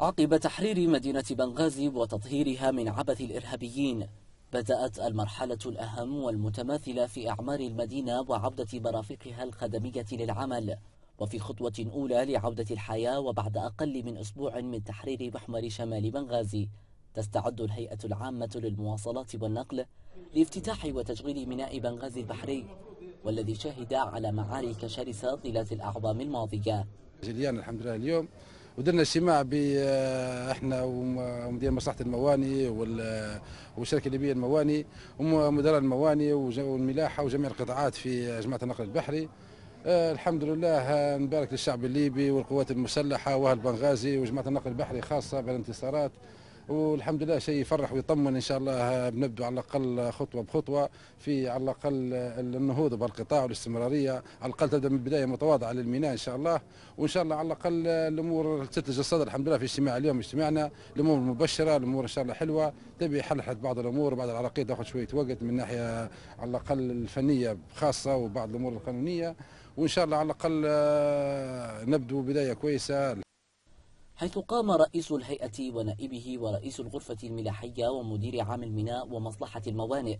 عقب تحرير مدينة بنغازي وتطهيرها من عبث الإرهابيين بدأت المرحلة الأهم والمتماثلة في أعمار المدينة وعودة مرافقها الخدمية للعمل وفي خطوة أولى لعودة الحياة وبعد أقل من أسبوع من تحرير محور شمال بنغازي تستعد الهيئة العامة للمواصلات والنقل لافتتاح وتشغيل ميناء بنغازي البحري والذي شهد على معارك شرسة طيلة الأعوام الماضية جليان الحمد لله اليوم ودرنا اجتماع ب آه، احنا ومدير مصلحه المواني والشركه الليبيه المواني ومدراء المواني والملاحه وجميع القطاعات في جماعه النقل البحري آه، الحمد لله نبارك للشعب الليبي والقوات المسلحه واهل بنغازي وجماعه النقل البحري خاصه بالانتصارات والحمد لله شيء يفرح ويطمن ان شاء الله بنبدو على الاقل خطوه بخطوه في على الاقل النهوض بالقطاع والاستمراريه على الاقل تبدا من بدايه متواضعه للميناء ان شاء الله وان شاء الله على الاقل الامور تتلج الصدر الحمد لله في اجتماع اليوم اجتماعنا الامور مبشره الامور ان شاء الله حلوه تبي حلحت بعض الامور بعض العراقيل تاخذ شويه وقت من ناحيه على الاقل الفنيه خاصه وبعض الامور القانونيه وان شاء الله على الاقل نبدو بدايه كويسه حيث قام رئيس الهيئة ونائبه ورئيس الغرفة الملاحية ومدير عام الميناء ومصلحة الموانئ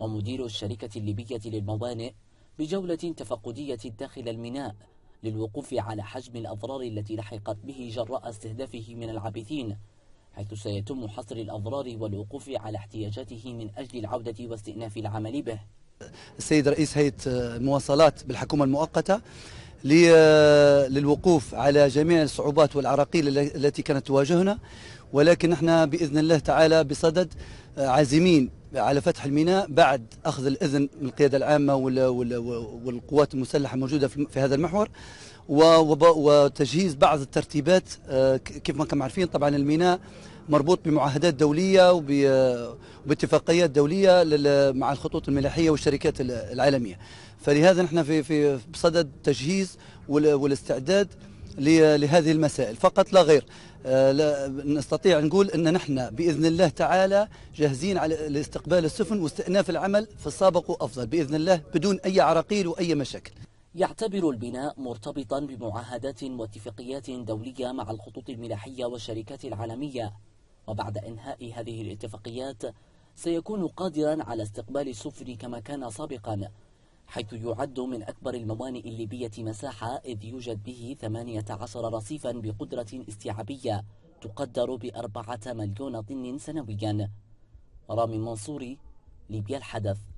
ومدير الشركة الليبية للموانئ بجولة تفقدية داخل الميناء للوقوف على حجم الأضرار التي لحقت به جراء استهدافه من العابثين حيث سيتم حصر الأضرار والوقوف على احتياجاته من أجل العودة واستئناف العمل به السيد رئيس هيئة مواصلات بالحكومة المؤقتة للوقوف على جميع الصعوبات والعراقيل التي كانت تواجهنا ولكن احنا باذن الله تعالى بصدد آه، عازمين على فتح الميناء بعد اخذ الاذن من القياده العامه والقوات المسلحه الموجوده في هذا المحور وتجهيز بعض الترتيبات آه، كيف ما كم عارفين طبعا الميناء مربوط بمعاهدات دولية وباتفاقيات دولية مع الخطوط الملاحية والشركات العالمية فلهذا نحن في في بصدد تجهيز والاستعداد لهذه المسائل فقط لا غير آه، لا نستطيع نقول ان نحن باذن الله تعالى جاهزين على لاستقبال السفن واستئناف العمل في السابق وافضل باذن الله بدون اي عراقيل واي مشاكل. يعتبر البناء مرتبطا بمعاهدات واتفاقيات دوليه مع الخطوط الملاحيه والشركات العالميه وبعد إنهاء هذه الاتفاقيات سيكون قادرا على استقبال السفن كما كان سابقا حيث يعد من أكبر الموانئ الليبية مساحة إذ يوجد به 18 رصيفا بقدرة استيعابية تقدر بأربعة مليون طن سنويا رامي منصوري ليبيا الحدث